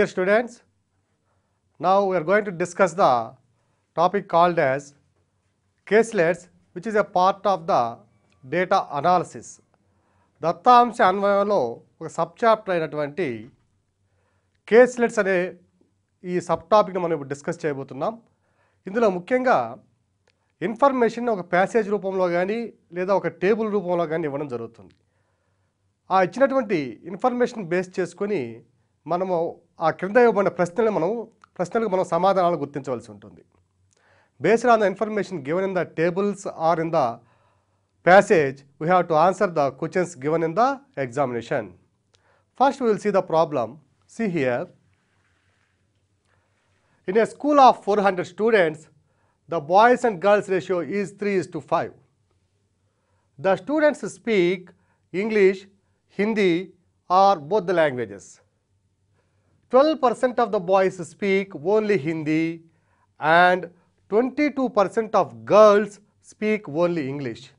Dear students నా we are to discuss the topic topic called as which which is part of the data data దత్తాంశ అన్వయంలో ఒక sub chapter అయినటువంటి కేస్లెట్స్ అనే ఈ సబ్ టాపిక్ని మనం ఇప్పుడు డిస్కస్ చేయబోతున్నాం ఇందులో ముఖ్యంగా ఇన్ఫర్మేషన్ ఒక ప్యాసేజ్ రూపంలో కానీ లేదా ఒక టేబుల్ రూపంలో కానీ ఇవ్వడం జరుగుతుంది ఆ ఇచ్చినటువంటి ఇన్ఫర్మేషన్ బేస్ చేసుకొని మనము ఆ క్రింద ఇవ్వబడిన ప్రశ్నలు మనం ప్రశ్నలకు మనం సమాధానాలు గుర్తించవలసి ఉంటుంది based on the information given in the tables or in the passage we have to answer the questions given in the examination first will see the problem see here in a school of four hundred students the boys and girls ratio is three is to five the students speak English Hindi or both the languages 12% of the boys speak only Hindi and 22% of girls speak only English.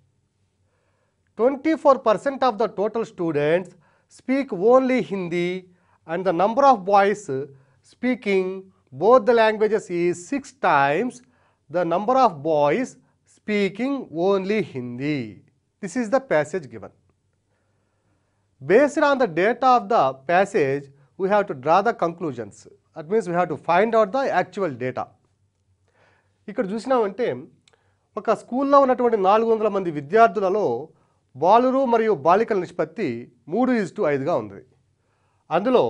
24% of the total students speak only Hindi and the number of boys speaking both the languages is 6 times the number of boys speaking only Hindi. This is the passage given. Based on the data of the passage, we have to draw the conclusions that means we have to find out the actual data ఇక్కడ చూసినామంటే ఒక స్కూల్లో ఉన్నటువంటి నాలుగు వందల మంది విద్యార్థులలో బాలురు మరియు బాలికల నిష్పత్తి మూడు ఈజ్ టు ఐదుగా ఉంది అందులో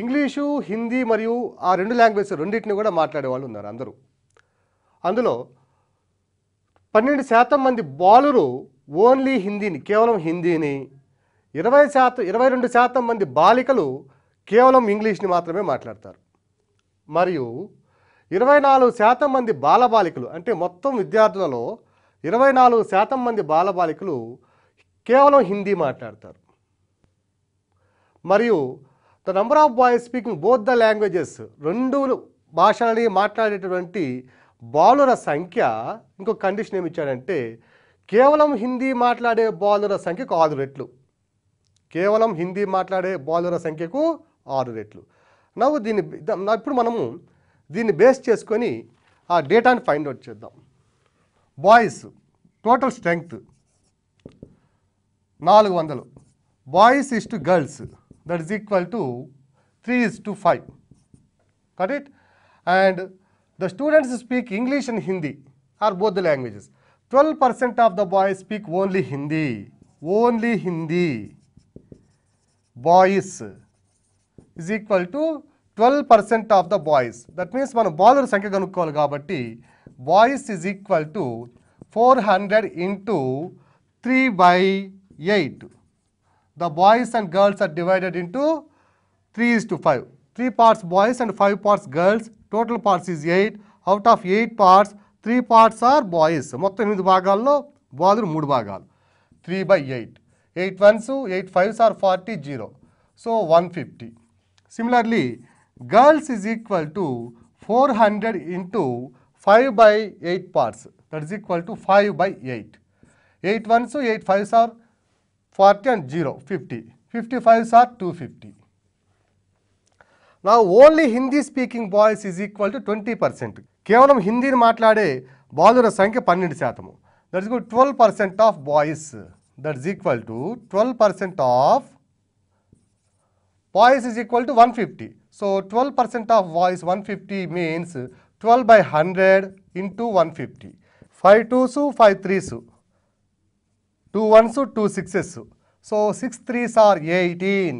ఇంగ్లీషు హిందీ మరియు ఆ రెండు లాంగ్వేజ్ రెండింటిని కూడా మాట్లాడే వాళ్ళు ఉన్నారు అందరూ అందులో పన్నెండు శాతం మంది బాలురు ఓన్లీ హిందీని కేవలం హిందీని ఇరవై శాతం ఇరవై రెండు శాతం మంది బాలికలు కేవలం ఇంగ్లీష్ని మాత్రమే మాట్లాడతారు మరియు ఇరవై నాలుగు శాతం మంది బాలబాలికలు అంటే మొత్తం విద్యార్థులలో ఇరవై నాలుగు శాతం మంది బాలబాలికలు కేవలం హిందీ మాట్లాడతారు మరియు the number of boys speaking both the languages రెండు భాషలని మాట్లాడేటువంటి బాలుర సంఖ్య ఇంకో కండిషన్ ఏమి ఇచ్చాడంటే కేవలం హిందీ మాట్లాడే బాలుర సంఖ్యకు ఆరు రెట్లు కేవలం హిందీ మాట్లాడే బాలుర సంఖ్యకు ఆరు రెట్లు నవ్వు దీన్ని ఇప్పుడు మనము దీన్ని బేస్ చేసుకొని ఆ డేటాని ఫైండ్ అవుట్ చేద్దాం బాయ్స్ టోటల్ స్ట్రెంగ్త్ నాలుగు వందలు boys is to girls that is equal to three is to five cut it and the students speak English and Hindi or both the languages twelve percent of the boys speak only Hindi only Hindi boys is equal to twelve percent of the boys that means మనం బాలర్ సంఖ్య కనుక్కోవాలి కాబట్టి boys is equal to four hundred into three by eight the boys and girls are divided into three is to five three parts boys and five parts girls total parts is eight out of eight parts three parts are boys మొత్తం ఎనిమిది భాగాల్లో బాలురు మూడు భాగాలు three by eight eight ones eight fives are forty zero so one fifty Similarly, girls is equal to 400 into 5 by 8 parts that is equal to 5 by 8. 8 ones, 8 fives are 40 and 0, 50. 55s are 250. Now, only Hindi speaking boys is equal to 20 percent. కేవలం హిందీని మాట్లాడే బాలుర సంఖ్య పన్నెండు శాతము that is twelve percent of boys that is equal to twelve percent of voice is equal to 150. So 12% of voice 150 means 12 by 100 into 150. 5 into one 5 five twos 2 threes two 2 two sixes so 6 3s are 18.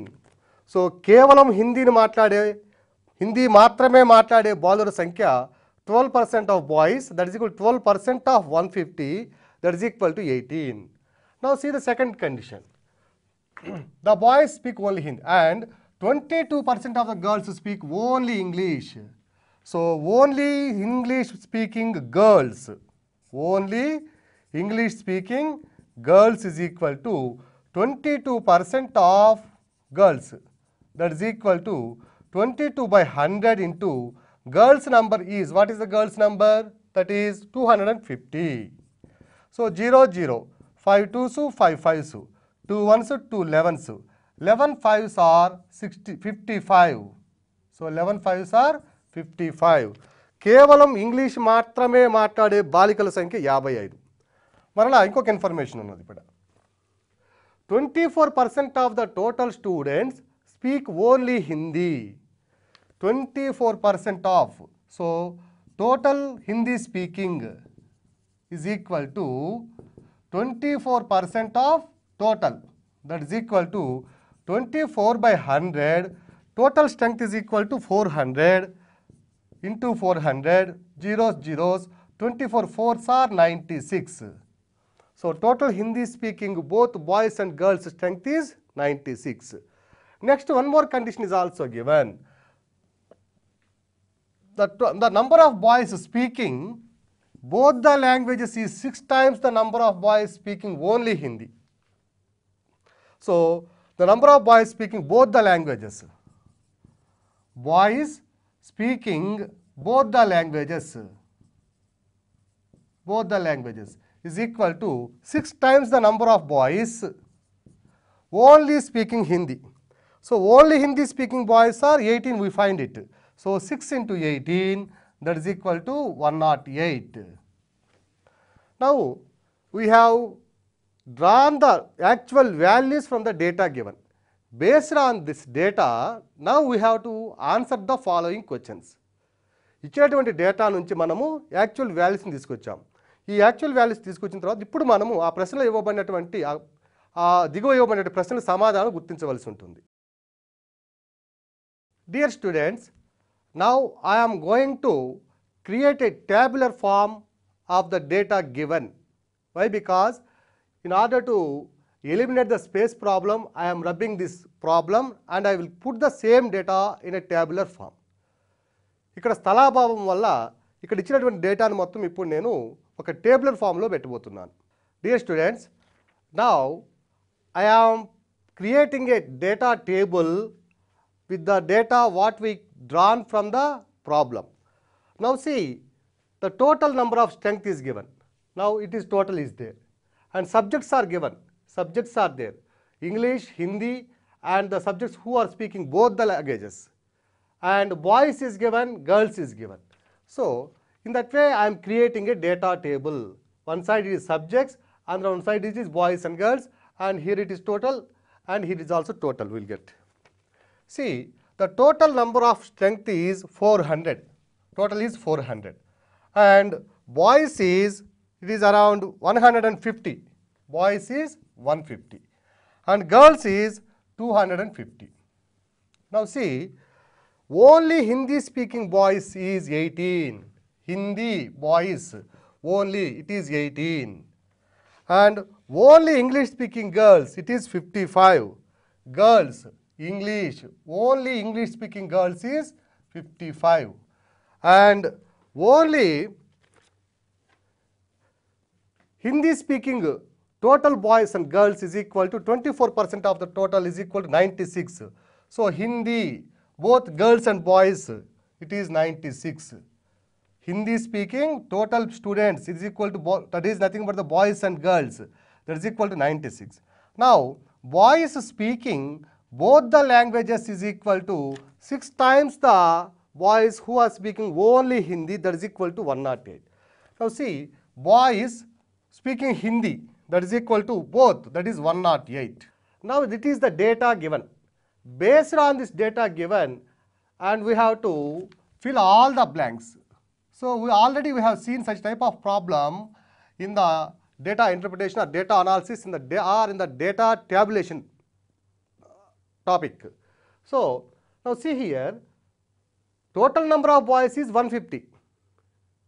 So కేవలం హిందీని మాట్లాడే హిందీ మాత్రమే మాట్లాడే బౌలర్ సంఖ్య twelve percent of boys that is equal twelve percent of one fifty that is equal to eighteen now see the second condition the boys speak only Hindi and 22% of the girls speak only English. So, only English speaking girls, only English speaking girls is equal to 22% of girls. That is equal to 22 by 100 into girls number is, what is the girls number? That is 250. So, 0, 0, 5 2 5 5 2 1 2 11 2. Eleven fives are sixty fifty five so eleven fives are fifty five కేవలం English మాత్రమే మాట్లాడే బాలికల సంఖ్య యాభై ఐదు మరలా ఇంకొక information ఉన్నది ఇక్కడ twenty four percent of the total students speak only Hindi twenty four percent of so total Hindi speaking is equal to twenty four percent of total that is equal to 24 by 100, total strength is equal to 400 into 400, zeros, zeros, 24 fours are 96. So, total Hindi speaking both boys and girls strength is 96. Next one more condition is also given. The, the number of boys speaking both the languages is 6 times the number of boys speaking only Hindi. So, the number of boys speaking both the languages. Boys speaking both the languages, both the languages is equal to 6 times the number of boys only speaking Hindi. So, only Hindi speaking boys are 18 we find it. So, 6 into 18 that is equal to 108. Now, we have drawn the actual values from the data given. Based on this data now we have to answer the following questions ఇచ్చేటువంటి data నుంచి మనము actual వాల్యూస్ని తీసుకొచ్చాం ఈ actual values తీసుకొచ్చిన తర్వాత ఇప్పుడు మనము ఆ ప్రశ్నలో ఇవ్వబడినటువంటి ఆ దిగువ ఇవ్వబడిన ప్రశ్నల సమాధానం గుర్తించవలసి ఉంటుంది dear students now I'm going to create a tabular form of the data given why because in order to eliminate the space problem, I am rubbing this problem and I will put the same data in a tabular form. ఇక్కడ స్థలాభావం వల్ల ఇక్కడ ఇచ్చినటువంటి డేటాను మొత్తం ఇప్పుడు నేను ఒక tabular ఫామ్లో పెట్టబోతున్నాను డియర్ స్టూడెంట్స్ నా I am creating a data table with the data what we drawn from the problem. Now see the total number of strength is given. Now it is total is there. and subjects are given subjects are there english hindi and the subjects who are speaking both the languages and boys is given girls is given so in that way i am creating a data table one side is subjects and one side is boys and girls and here it is total and here is also total we will get see the total number of strength is 400 total is 400 and boys is it is around 150. Boys is 150 and girls is 250. Now see, only Hindi speaking boys is 18. Hindi boys only it is 18 and only English speaking girls it is 55. Girls English only English speaking girls is 55 and only Hindi speaking total boys and girls is equal to 24% of the total is equal to 96. So Hindi, both girls and boys, it is 96. Hindi speaking, total students is equal to, that is nothing but the boys and girls, that is equal to 96. Now, boys speaking, both the languages is equal to 6 times the boys who are speaking only Hindi, that is equal to 108. Now see, boys speaking Hindi that is equal to both that is 108. Now it is the data given. Based on this data given and we have to fill all the blanks. So we already we have seen such type of problem in the data interpretation or data analysis in the or in the data tabulation topic. So now see here total number of boys is 150.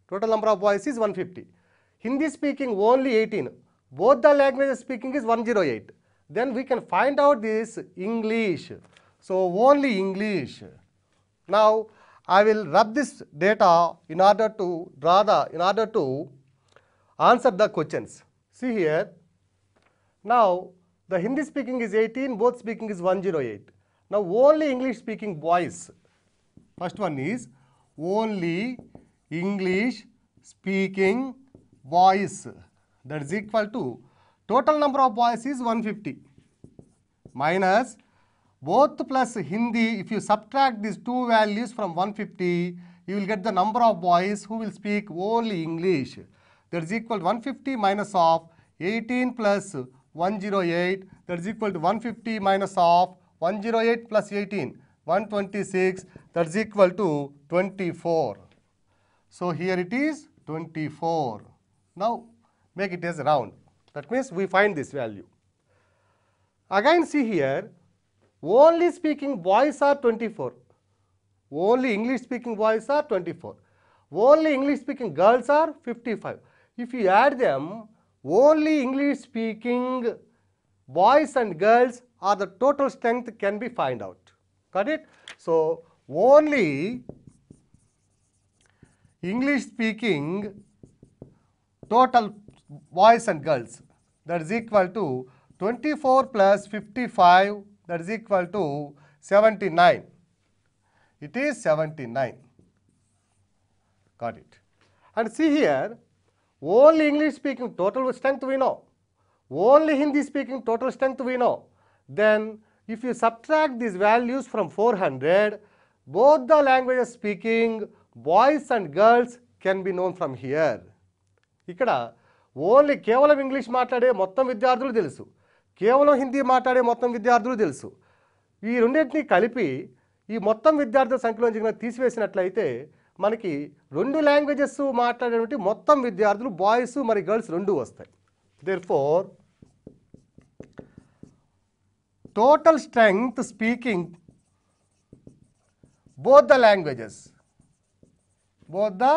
Total number of boys is 150. Hindi speaking only 18. Both the languages speaking is 108. Then we can find out this English. So only English. Now I will rub this data in order to draw the, in order to answer the questions. See here. Now the Hindi speaking is 18, both speaking is 108. Now only English speaking boys. First one is only English speaking boys that is equal to total number of boys is 150 minus both plus Hindi if you subtract these two values from 150 you will get the number of boys who will speak only English that is equal to 150 minus of 18 plus 108 that is equal to 150 minus of 108 plus 18 126 that is equal to 24. So, here it is 24. Now make it as round. That means we find this value. Again see here, only speaking boys are 24. Only English speaking boys are 24. Only English speaking girls are 55. If you add them, only English speaking boys and girls are the total strength can be find out. Got it? So, only English speaking total boys and girls that is equal to 24 plus 55 that is equal to 79. It is 79. Got it. And see here, only English speaking total strength we know, only Hindi speaking total strength we know. Then if you subtract these values from 400, both the languages speaking boys and girls can be known from here. ఇక్కడ only కేవలం English మాట్లాడే మొత్తం విద్యార్థులు తెలుసు కేవలం హిందీ మాట్లాడే మొత్తం విద్యార్థులు తెలుసు ఈ రెండింటినీ కలిపి ఈ మొత్తం విద్యార్థుల సంఖ్యలో జరిగిన తీసివేసినట్లయితే మనకి రెండు లాంగ్వేజెస్ మాట్లాడేటువంటి మొత్తం విద్యార్థులు బాయ్స్ మరి గర్ల్స్ రెండు వస్తాయి therefore total strength speaking both the languages both the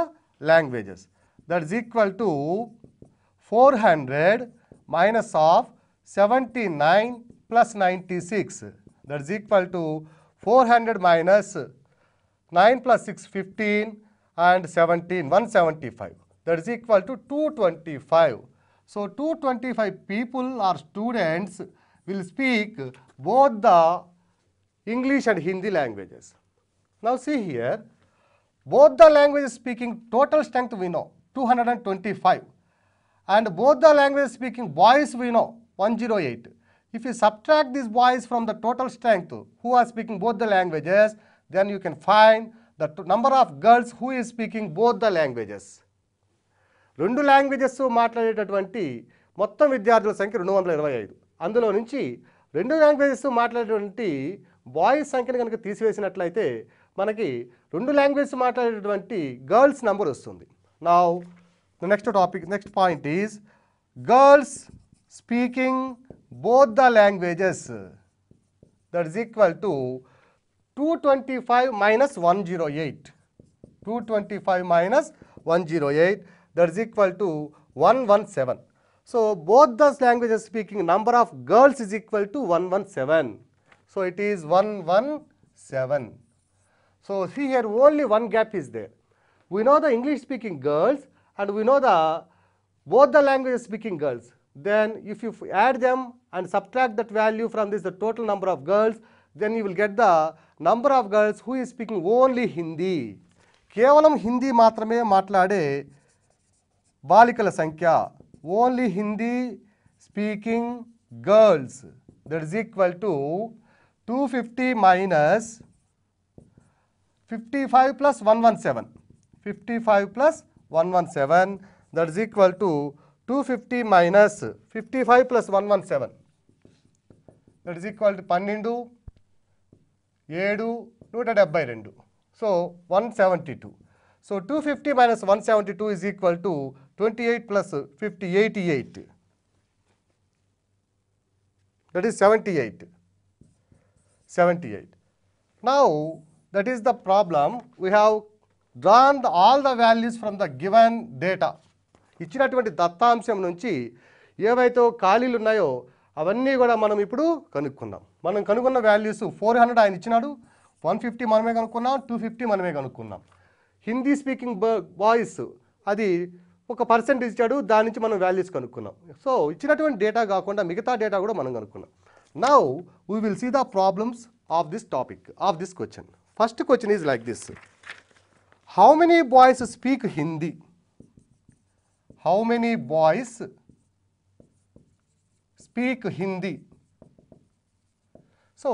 languages that is equal to 400 minus of 79 plus 96 that is equal to 400 minus 9 plus 6 15 and 17 175 that is equal to 225 so 225 people or students will speak both the English and Hindi languages. Now see here, both the languages speaking total strength we know. 225 and both the language speaking boys we know 108. If you subtract these boys from the total strength who are speaking both the languages, then you can find the number of girls who is speaking both the languages. రెండు languages మాట్లాడేటటువంటి మొత్తం విద్యార్థుల సంఖ్య రెండు వందల ఇరవై ఐదు అందులో నుంచి రెండు లాంగ్వేజెస్ మాట్లాడేటువంటి బాయ్స్ సంఖ్యను కనుక తీసివేసినట్లయితే మనకి రెండు లాంగ్వేజెస్ మాట్లాడేటువంటి గర్ల్స్ నెంబర్ వస్తుంది Now, the next topic, next point is girls speaking both the languages that is equal to 225 minus 108. 225 minus 108 that is equal to 117. So, both those languages speaking number of girls is equal to 117. So, it is 117. So, see here only one gap is there. we know the English speaking girls and we know the both the language speaking girls. Then if you add them and subtract that value from this the total number of girls, then you will get the number of girls who is speaking only Hindi. కేవలం హిందీ మాత్రమే మాట్లాడే బాలికల సంఖ్య only Hindi speaking girls that is equal to two fifty minus fifty five plus one one seven 55 plus 117 that is equal to 250 minus 55 plus 117 that is equal to 12 7 172 so 172 so 250 minus 172 is equal to 28 plus 50 88 that is 78 78 now that is the problem we have drawn all the values from the given data ఇచ్చినటువంటి దత్తాంశం నుంచి ఏవైతే ఖాళీలు ఉన్నాయో అవన్నీ కూడా మనం ఇప్పుడు కనుక్కుందాం మనం కనుక్కున్న వాల్యూస్ ఫోర్ హండ్రెడ్ ఆయన ఇచ్చినాడు వన్ ఫిఫ్టీ మనమే కనుక్కున్నాం టూ ఫిఫ్టీ మనమే కనుక్కున్నాం హిందీ స్పీకింగ్ బాయ్స్ అది ఒక పర్సెంట్ ఇచ్చాడు దాని నుంచి మనం వాల్యూస్ కనుక్కున్నాం సో ఇచ్చినటువంటి డేటా కాకుండా మిగతా డేటా కూడా మనం కనుక్కున్నాం now we will see the problems of this topic of this question first question is like this how many boys speak Hindi how many boys speak Hindi so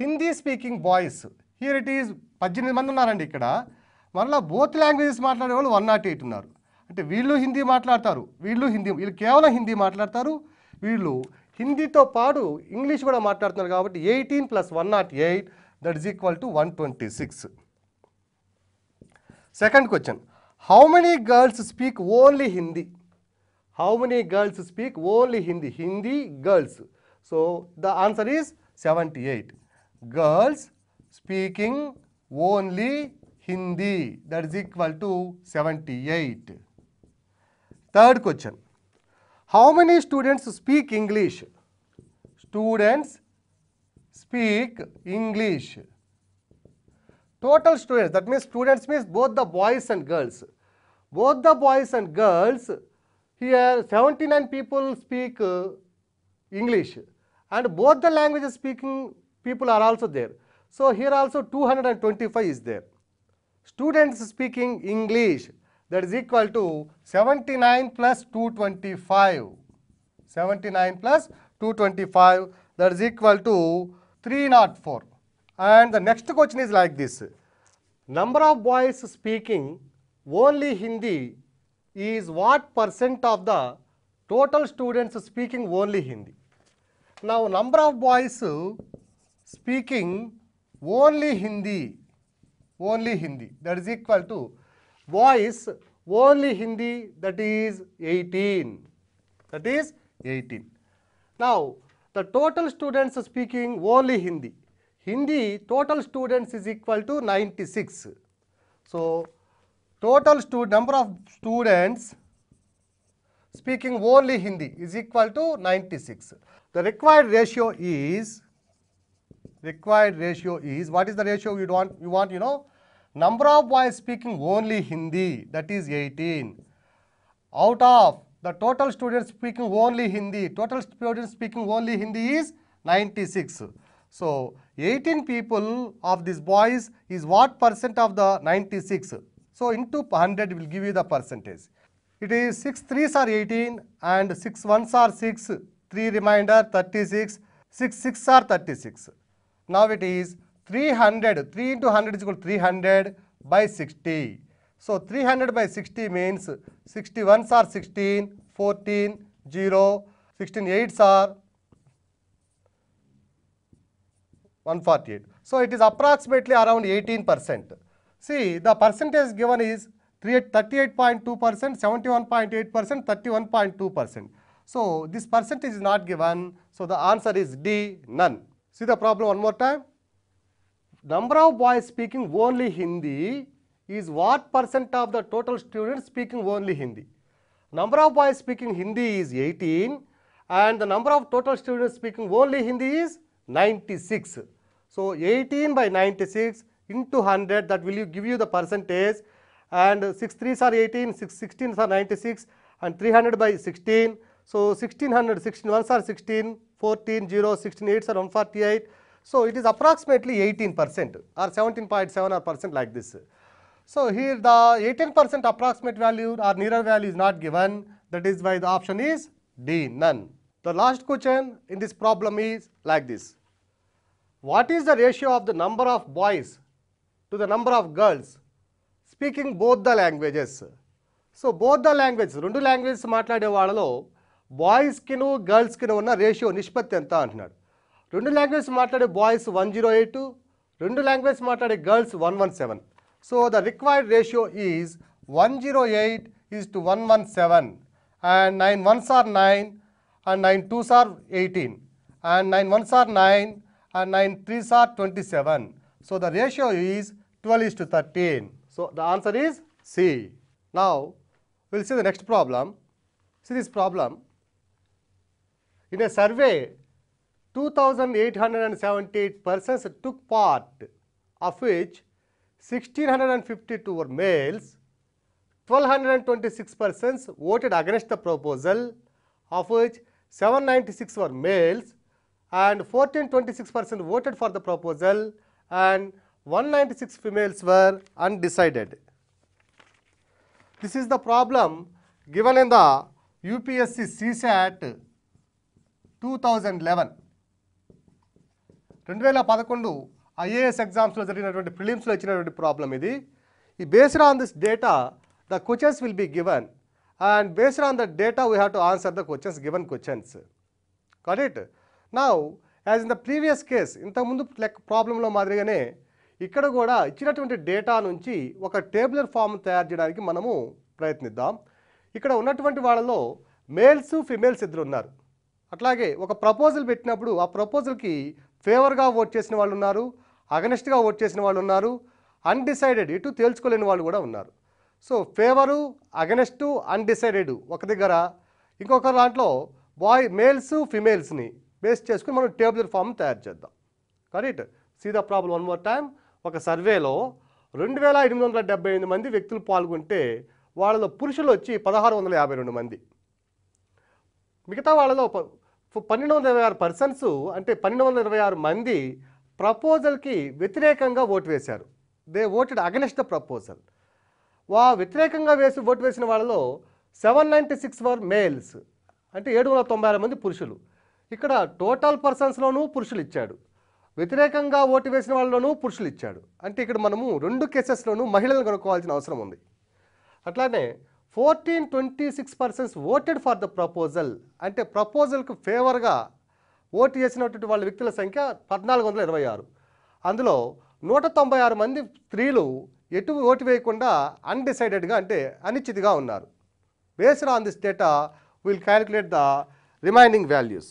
Hindi speaking boys here it is పద్దెనిమిది మంది ఉన్నారండి ఇక్కడ మళ్ళీ both languages మాట్లాడే వాళ్ళు one nought eight ఉన్నారు అంటే వీళ్ళు హిందీ మాట్లాడతారు వీళ్ళు హిందీ వీళ్ళు కేవలం హిందీ మాట్లాడతారు వీళ్ళు హిందీతో పాటు ఇంగ్లీష్ కూడా మాట్లాడుతున్నారు కాబట్టి eighteen plus one nought eight that is equal to one twenty six Second question, how many girls speak only Hindi? How many girls speak only Hindi? Hindi girls. So, the answer is 78. Girls speaking only Hindi that is equal to 78. Third question, how many students speak English? Students speak English total students that means students means both the boys and girls both the boys and girls here 79 people speak uh, english and both the languages speaking people are also there so here also 225 is there students speaking english that is equal to 79 plus 225 79 plus 225 that is equal to 304 and the next question is like this number of boys speaking only Hindi is what percent of the total students speaking only Hindi నా number of boys speaking only Hindi only Hindi that is equal to boys only Hindi that is eighteen that is eighteen నా the total students speaking only Hindi Hindi total students is equal to 96. So, total number of students speaking only Hindi is equal to 96. The required ratio is required ratio is what is the ratio you want you want you know number of boys speaking only Hindi that is 18 out of the total students speaking only Hindi total students speaking only Hindi is 96. So, 18 people of these boys is what percent of the 96? So, into 100 will give you the percentage. It is 6 3s are 18 and 6 1s are 6, 3 remainder 36, 6 6 are 36. Now it is 300, 3 into 100 is equal to 300 by 60. So 300 by 60 means 61s are 16, 14, 0, 16 8s are 148. So it is approximately around 18 percent. See the percentage given is 38.2 percent, 71.8 percent, 31.2 percent. So this percentage is not given. So the answer is D, none. See the problem one more time. Number of boys speaking only Hindi is what percent of the total students speaking only Hindi. Number of boys speaking Hindi is 18 and the number of total students speaking only Hindi is 96. So, 18 by 96 into 100 that will give you the percentage and 6 3s are 18, 6 16s are 96 and 300 by 16. So, 1600, 16 1s are 16, 14, 0, 16 are 148. So, it is approximately 18 percent or 17.7 or percent like this. So, here the 18 percent approximate value or nearer value is not given that is why the option is D none. The last question in this problem is like this. What is the ratio of the number of boys to the number of girls speaking both the languages so both the language రెండు languages మాట్లాడే వాళ్ళలో బాయ్స్కిను గర్ల్స్కిను ఉన్న ratio నిష్పత్తి ఎంత అంటున్నాడు రెండు language మాట్లాడే boys one zero eight రెండు లాంగ్వేజ్ మాట్లాడే girls one one seven so the required ratio is one zero eight is to one one seven and nine ones are nine and nine twos are eighteen and nine ones are nine and 9 3s are 27. So, the ratio is 12 is to 13. So, the answer is C. Now, we will see the next problem. See this problem. In a survey, 2,878 persons took part, of which 1,652 were males, 1,226 persons voted against the proposal, of which 796 were males, and 1426 percent voted for the proposal and 196 females were undecided. This is the problem given in the UPSC CSAT 2011. రెండు వేల పదకొండు IAS ఎగ్జామ్స్లో జరిగినటువంటి ఫిలిమ్స్లో ఇచ్చినటువంటి problem ఇది ఈ based on this data the questions will be given and based on the data we have to answer నా as in the previous case ఇంతకుముందు లెక్క ప్రాబ్లంలో మాదిరిగానే ఇక్కడ కూడా ఇచ్చినటువంటి డేటా నుంచి ఒక టేబులర్ ఫామ్ తయారు చేయడానికి మనము ప్రయత్నిద్దాం ఇక్కడ ఉన్నటువంటి వాళ్ళలో మేల్స్ ఫిమేల్స్ ఇద్దరు ఉన్నారు అట్లాగే ఒక ప్రపోజల్ పెట్టినప్పుడు ఆ ప్రపోజల్కి ఫేవర్గా ఓట్ చేసిన వాళ్ళు ఉన్నారు అగనెస్ట్గా ఓట్ చేసిన వాళ్ళు ఉన్నారు అన్డిసైడెడ్ ఇటు తేల్చుకోలేని వాళ్ళు కూడా ఉన్నారు సో ఫేవరు అగనెస్టు అన్డిసైడెడ్ ఒక దగ్గర ఇంకొక దాంట్లో బాయ్ మేల్స్ ఫిమేల్స్ని బేస్ చేసుకుని మనం టేబులర్ ఫామ్ తయారు చేద్దాం కరెక్ట్ సీదా ప్రాబ్లం వన్ మోర్ టైం ఒక సర్వేలో రెండు వేల ఎనిమిది వందల డెబ్బై ఎనిమిది మంది వ్యక్తులు పాల్గొంటే వాళ్ళలో పురుషులు వచ్చి పదహారు వందల యాభై రెండు మంది మిగతా వాళ్ళలో పన్నెండు వందల ఇరవై ఆరు పర్సన్స్ అంటే పన్నెండు వందల ఇరవై ఆరు మంది ప్రపోజల్కి వ్యతిరేకంగా ఓటు వేశారు they voted against the proposal వా వ్యతిరేకంగా వేసి ఓటు వేసిన వాళ్ళలో seven ninety six were males అంటే ఏడు వందల తొంభై ఆరు మంది పురుషులు ఇక్కడ టోటల్ పర్సన్స్లోనూ పురుషులు ఇచ్చాడు వ్యతిరేకంగా ఓటు వేసిన వాళ్ళలోనూ పురుషులు ఇచ్చాడు అంటే ఇక్కడ మనము రెండు కేసెస్లోనూ మహిళలను కనుక్కోవాల్సిన అవసరం ఉంది అట్లానే fourteen twenty six persons voted for the proposal అంటే ప్రపోజల్కు ఫేవర్గా ఓటు చేసినటువంటి వాళ్ళ వ్యక్తుల సంఖ్య పద్నాలుగు వందల ఇరవై ఆరు అందులో నూట తొంభై ఆరు మంది స్త్రీలు ఎటు ఓటు వేయకుండా అన్డిసైడెడ్గా అంటే అనిశ్చితిగా ఉన్నారు based on this data will calculate the remaining values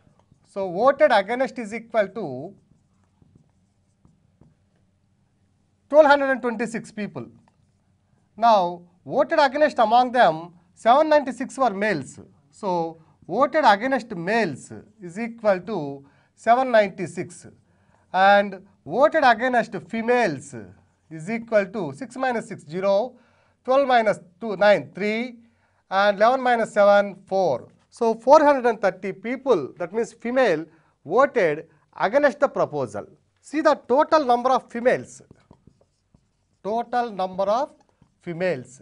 So, voted against is equal to 1226 people. Now, voted against among them 796 were males. So, voted against males is equal to 796 and voted against females is equal to 6 minus 6 0, 12 minus 2 9 3 and 11 minus 7 4. So four So 430 people, that means female, voted against the proposal. See the total number of females total number of females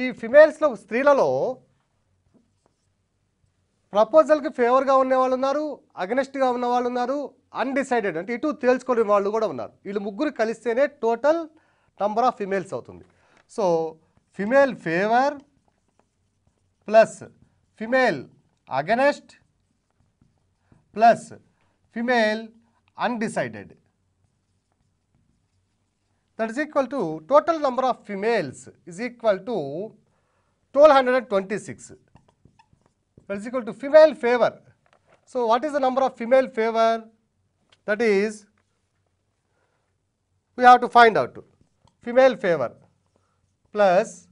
ఈ ఫిమేల్స్లో స్త్రీలలో ప్రపోజల్కి ఫేవర్గా ఉన్న వాళ్ళు ఉన్నారు అగనెస్ట్గా ఉన్న వాళ్ళు ఉన్నారు అన్డిసైడెడ్ అంటే ఇటు తేల్చుకోలేని వాళ్ళు కూడా ఉన్నారు వీళ్ళు ముగ్గురు కలిస్తేనే టోటల్ నంబర్ ఆఫ్ ఫిమేల్స్ అవుతుంది so female favour plus female against plus female undecided. That is equal to total number of females is equal to 1226. That is equal to female favor. So, what is the number of female favor? That is, we have to find out female favor plus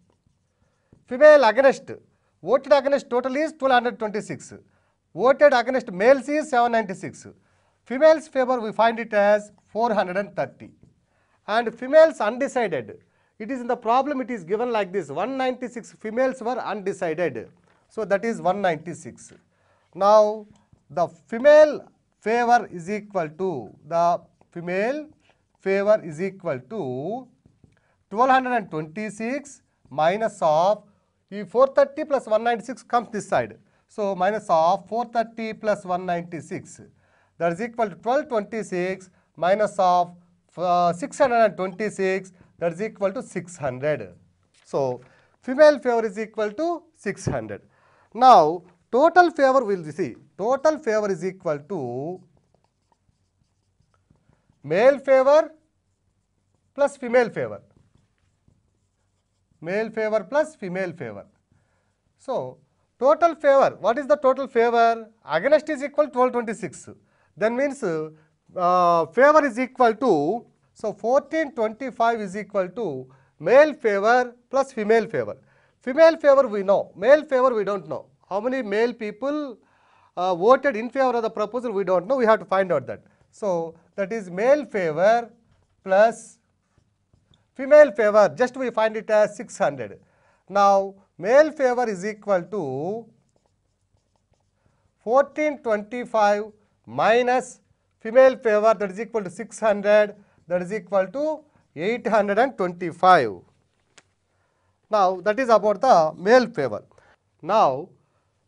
female against Voted against total is 1226. Voted against males is 796. Females favor we find it as 430. And females undecided. It is in the problem it is given like this 196 females were undecided. So that is 196. Now the female favor is equal to the female favor is equal to 1226 minus of if 430 plus 196 comes this side. So, minus of 430 plus 196 that is equal to 1226 minus of uh, 626 that is equal to 600. So, female favor is equal to 600. Now, total favor will see total favor is equal to male favor plus female favor male favor plus female favor. So, total favor, what is the total favor? Against is equal to 1226. Then means uh, favor is equal to, so 1425 is equal to male favor plus female favor. Female favor we know, male favor we do not know. How many male people uh, voted in favor of the proposal we do not know, we have to find out that. So, that is male favor plus Female favor, just we find it as 600. Now, male favor is equal to 1425 minus female favor that is equal to 600 that is equal to 825. Now, that is about the male favor. Now,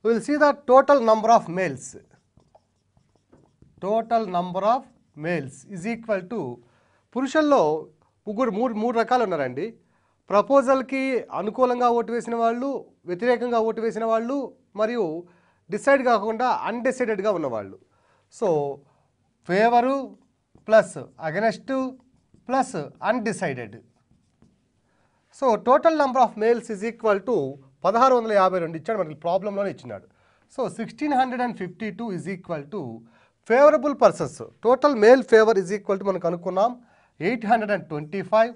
we will see the total number of males. Total number of males is equal to పురుషుల్లో ముగ్గురు మూడు మూడు రకాలు ఉన్నారండి ప్రపోజల్కి అనుకూలంగా vote వేసిన వాళ్ళు వ్యతిరేకంగా ఓటు వేసిన వాళ్ళు మరియు డిసైడ్ కాకుండా అన్డిసైడెడ్గా ఉన్నవాళ్ళు so favour plus against plus undecided so total number of males is equal to పదహారు వందల యాభై రెండు ఇచ్చాడు మనకి ప్రాబ్లంలోనే ఇచ్చినాడు so sixteen hundred and fifty two is equal to favourable persons total male favour is equal to మనకు అనుకున్నాం eight hundred and twenty five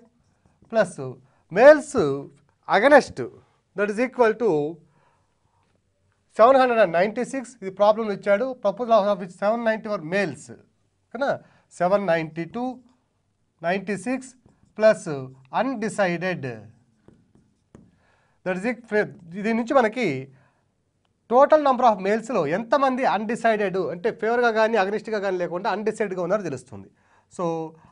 plus males against that is equal to seven hundred and ninety six ఇది problem ఇచ్చాడు proposal of which seven ninety four males ఓకేనా seven ninety two ninety six plus undecided that is దీని నుంచి మనకి total number of మేల్స్లో ఎంతమంది undecided అంటే ఫేవర్గా కానీ అగ్నిస్ట్గా కానీ లేకుండా అన్డిసైడ్గా ఉన్నారో తెలుస్తుంది so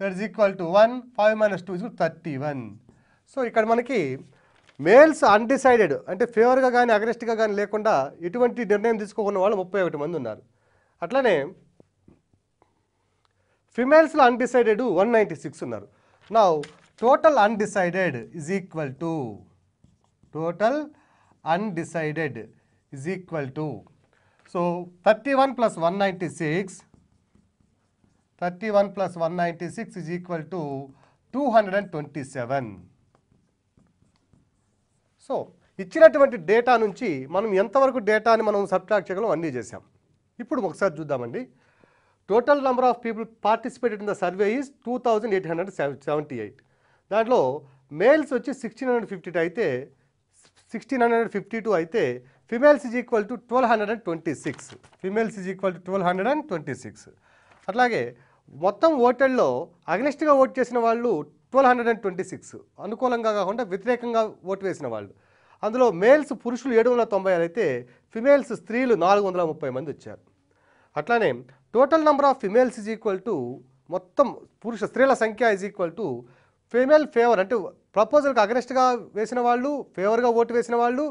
that is equal to one five minus two is thirty one so ఇక్కడ మనకి మేల్స్ అన్డిసైడెడ్ అంటే ఫేవర్గా కానీ అగ్రెస్ట్గా కానీ లేకుండా ఎటువంటి నిర్ణయం తీసుకోకుండా వాళ్ళు ముప్పై ఒకటి మంది ఉన్నారు అట్లనే ఫిమేల్స్లో అన్డిసైడెడ్ వన్ నైంటీ సిక్స్ ఉన్నారు నా total undecided is equal to total undecided is equal to so thirty one plus one ninety six thirty one plus one ninety six is equal to two hundred and twenty seven so ఇచ్చినటువంటి data నుంచి మనం ఎంతవరకు డేటాని మనం subtract చేయగలం అన్నీ చేసాం ఇప్పుడు ఒకసారి చూద్దామండి total number of people participated in the survey is two thousand eight hundred seventy eight దాంట్లో మేల్స్ వచ్చి సిక్స్టీన్ హండ్రెడ్ ఫిఫ్టీ అయితే సిక్స్టీన్ హండ్రెడ్ ఫిఫ్టీ టూ అయితే females is equal to twelve hundred and twenty six females is equal to twelve hundred and twenty six అట్లాగే మొత్తం ఓటర్లో అగ్నెస్ట్గా vote చేసిన వాళ్ళు twelve hundred and twenty six అనుకూలంగా కాకుండా వ్యతిరేకంగా ఓటు వేసిన వాళ్ళు అందులో మేల్స్ పురుషులు ఏడు వందల తొంభై ఆరు అయితే ఫిమేల్స్ స్త్రీలు నాలుగు వందల ముప్పై మంది వచ్చారు అట్లానే total number of females is equal to మొత్తం పురుష స్త్రీల సంఖ్య is equal to female favour అంటే ప్రపోజల్కి అగ్రెస్ట్గా వేసిన వాళ్ళు ఫేవర్గా ఓటు వేసిన వాళ్ళు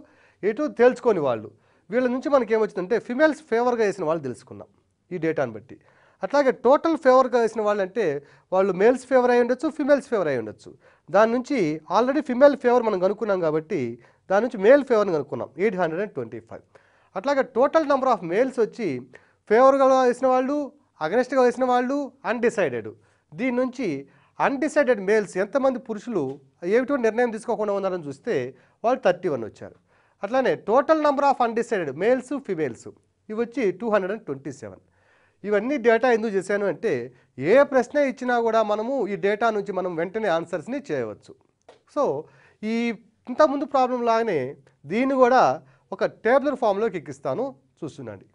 ఎటు తేల్చుకోని వాళ్ళు వీళ్ళ నుంచి మనకి ఏమొచ్చిందంటే ఫిమేల్స్ ఫేవర్గా వేసిన వాళ్ళు తెలుసుకున్నాం ఈ డేటాను బట్టి అట్లాగే టోటల్ ఫేవర్గా వేసిన వాళ్ళంటే వాళ్ళు మేల్స్ ఫేవర్ అయి ఉండొచ్చు ఫిమేల్స్ ఫేవర్ అయి ఉండొచ్చు దాని నుంచి ఆల్రెడీ ఫిమేల్ ఫేవర్ మనం కనుక్కున్నాం కాబట్టి దాని నుంచి మేల్ ఫేవర్ని కనుక్కున్నాం eight hundred and twenty five అట్లాగే టోటల్ నెంబర్ ఆఫ్ మేల్స్ వచ్చి ఫేవర్గా వేసిన వాళ్ళు అగనెస్ట్గా వేసిన వాళ్ళు అన్డిసైడెడ్ దీని నుంచి అన్డిసైడెడ్ మేల్స్ ఎంతమంది పురుషులు ఏమిటో నిర్ణయం తీసుకోకుండా ఉన్నారని చూస్తే వాళ్ళు థర్టీ వన్ వచ్చారు అట్లానే total number of undecided males females ఇవి వచ్చి two hundred and twenty seven ఇవన్నీ డేటా ఎందుకు చేశాను అంటే ఏ ప్రశ్న ఇచ్చినా కూడా మనము ఈ డేటా నుంచి మనం వెంటనే ఆన్సర్స్ని చేయవచ్చు సో ఈ ఇంతకుముందు ప్రాబ్లం లాగానే దీన్ని కూడా ఒక టేబులర్ ఫామ్లోకి ఎక్కిస్తాను చూస్తున్నాండి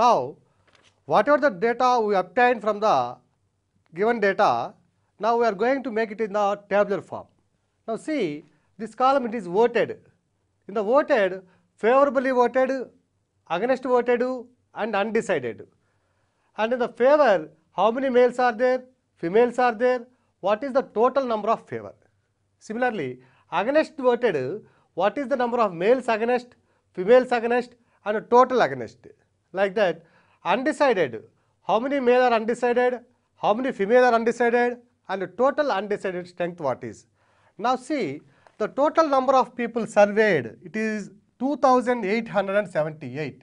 నా whatever the data we obtain from the given data నా we are going to make it in the tabular form నా see this column it is voted in the voted favourably voted against voted and undecided. And in the favor, how many males are there, females are there, what is the total number of favor. Similarly, against voted, what is the number of males against, females against and total against. Like that, undecided, how many males are undecided, how many females are undecided and total undecided strength what is. Now see, the total number of people surveyed, it is 2878.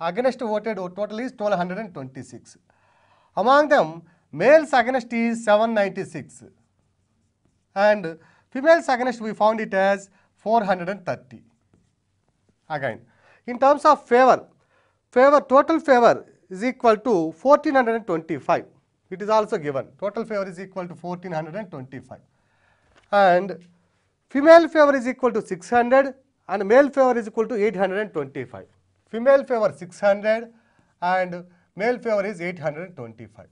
against voted total is 1226. Among them males against is 796 and females against we found it as 430. Again in terms of favor, favor total favor is equal to 1425 it is also given total favor is equal to 1425 and female favor is equal to 600 and male favor is equal to 825 female favor 600 and male favor is 825.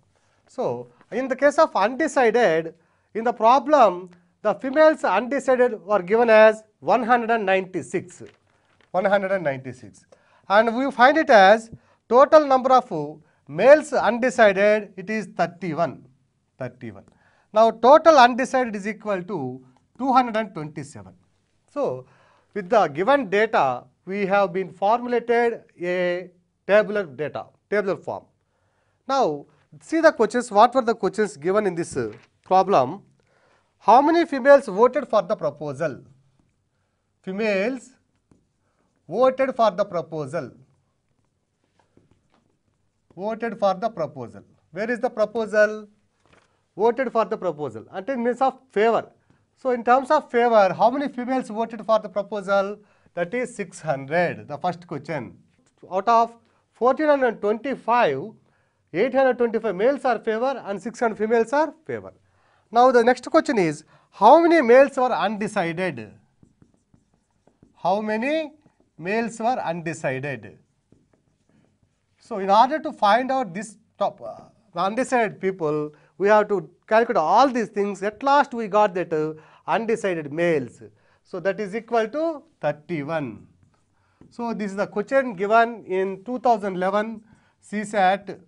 So, in the case of undecided, in the problem, the females undecided were given as 196, 196. And we find it as total number of males undecided, it is 31, 31. Now, total undecided is equal to 227. So, with the given data, we have been formulated a tabular data, tabular form. Now, see the questions, what were the questions given in this uh, problem? How many females voted for the proposal? Females voted for the proposal. Voted for the proposal. Where is the proposal? Voted for the proposal. And it means of favor. So, in terms of favor, how many females voted for the proposal? that is 600, the first question. Out of 1425, 825 males are favor and 600 females are favor. Now, the next question is, how many males were undecided? How many males were undecided? So, in order to find out this top uh, undecided people, we have to calculate all these things. At last, we got that uh, undecided males. So, that is equal to 31. So, this is the question given in 2011 CSAT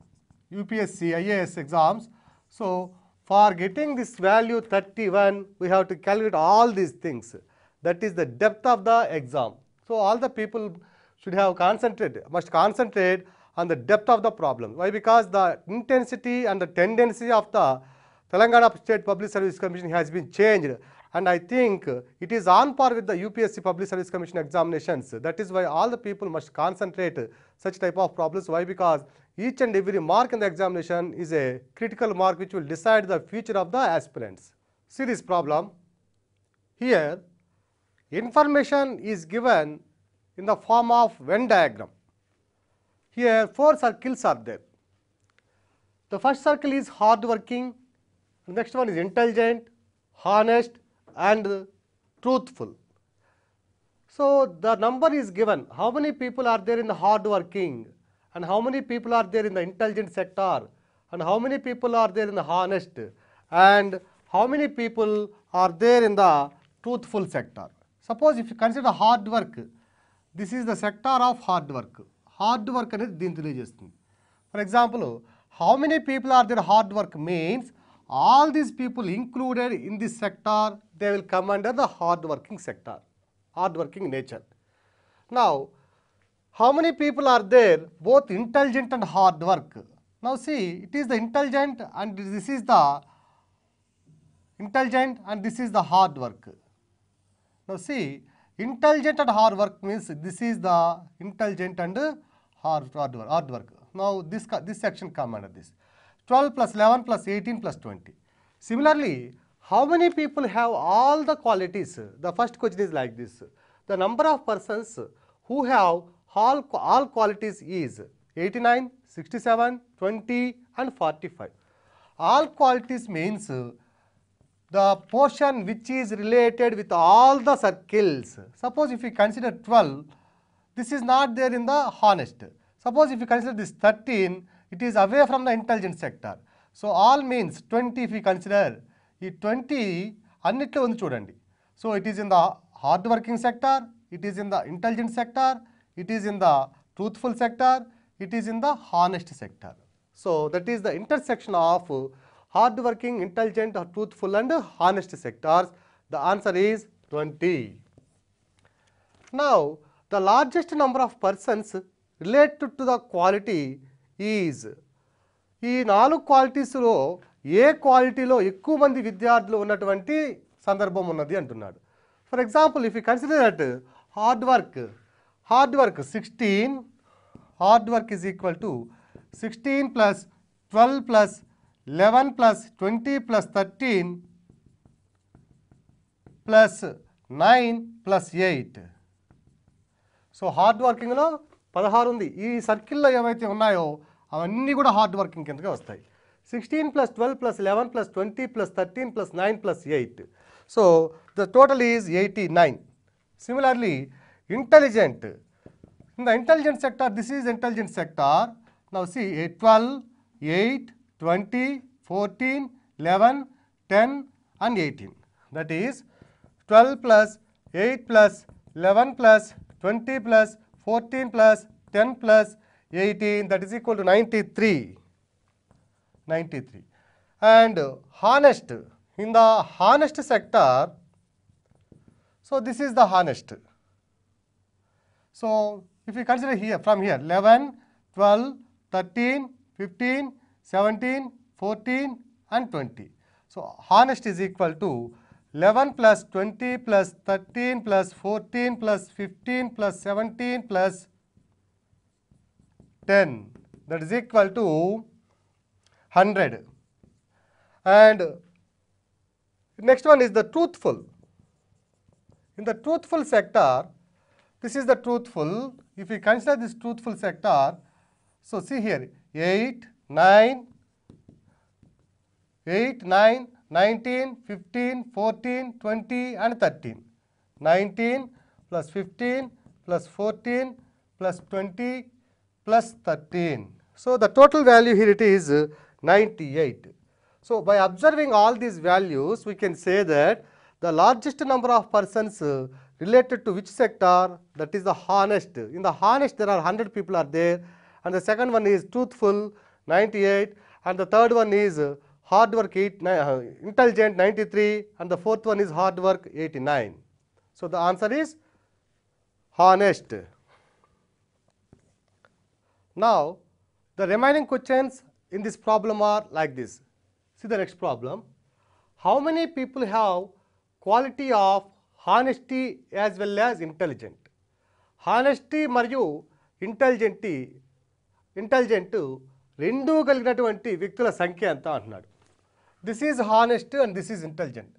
UPSC IAS exams. So, for getting this value 31, we have to calculate all these things. That is the depth of the exam. So, all the people should have concentrated, must concentrate on the depth of the problem. Why? Because the intensity and the tendency of the Telangana State Public Service Commission has been changed and I think it is on par with the UPSC Public Service Commission examinations. That is why all the people must concentrate such type of problems. Why? Because each and every mark in the examination is a critical mark which will decide the future of the aspirants. See this problem. Here, information is given in the form of Venn diagram. Here, four circles are there. The first circle is hardworking, the next one is intelligent, honest, and truthful. So, the number is given how many people are there in the hard working and how many people are there in the intelligent sector and how many people are there in the honest and how many people are there in the truthful sector. Suppose if you consider hard work, this is the sector of hard work. Hard work అనేది దీంతో For example, how many people are there? There hard work means all these people included in this sector they will come under the hard working sector, hard working nature. Now, how many people are there both intelligent and hard work? Now see, it is the intelligent and this is the intelligent and this is the hard work. Now see, intelligent and hard work means this is the intelligent and hard, hard, work, hard work. Now this, this section come under this. 12 plus 11 plus 18 plus 20. Similarly, how many people have all the qualities? The first question is like this. The number of persons who have all, all qualities is 89, 67, 20 and 45. All qualities means the portion which is related with all the circles. Suppose if you consider 12, this is not there in the honest. Suppose if you consider this 13, it is away from the intelligent sector. So, all means 20 if we consider ఈ twenty అన్నిట్లో ఉంది చూడండి so it is in the hard working sector it is in the intelligent sector it is in the truthful sector it is in the honest sector so that is the intersection of hard working intelligent truthful and honest sectors the answer is twenty now the largest number of persons related to the quality is ఈ నాలుగు క్వాలిటీస్లో ఏ క్వాలిటీలో ఎక్కువ మంది విద్యార్థులు ఉన్నటువంటి సందర్భం ఉన్నది అంటున్నాడు for example if you consider that hard work hard work sixteen hard work is equal to sixteen plus twelve plus eleven plus twenty plus thirteen plus nine plus eight so hard వర్కింగ్లో పదహారు ఉంది ఈ సర్కిల్లో ఏవైతే ఉన్నాయో అవన్నీ కూడా hard working కిందకే వస్తాయి 16 plus 12 plus 11 plus 20 plus 13 plus 9 plus 8. So, the total is 89. Similarly, intelligent. In the intelligent sector, this is intelligent sector. Now, see 12, 8, 20, 14, 11, 10 and 18. That is 12 plus 8 plus 11 plus 20 plus 14 plus 10 plus 18 that is equal to 93. 93. And harnessed, in the harnessed sector, so this is the harnessed. So, if we consider here, from here 11, 12, 13, 15, 17, 14 and 20. So, harnessed is equal to 11 plus 20 plus 13 plus 14 plus 15 plus 17 plus 10 that is equal to 100. And next one is the truthful. In the truthful sector, this is the truthful. If we consider this truthful sector, so see here 8, 9, 8, 9, 19, 15, 14, 20 and 13. 19 plus 15 plus 14 plus 20 plus 13. So, the total value here it is 98. So, by observing all these values, we can say that the largest number of persons uh, related to which sector that is the honest. In the honest there are 100 people are there and the second one is truthful 98 and the third one is uh, hard work 8, uh, intelligent 93 and the fourth one is hard work 89. So, the answer is honest. Now, the remaining questions in this problem are like this. See the next problem. How many people have quality of honesty as well as intelligent honesty మరియు intelligent intelligent రెండూ కలిగినటువంటి వ్యక్తుల సంఖ్య ఎంత అంటున్నాడు this is honest and this is intelligent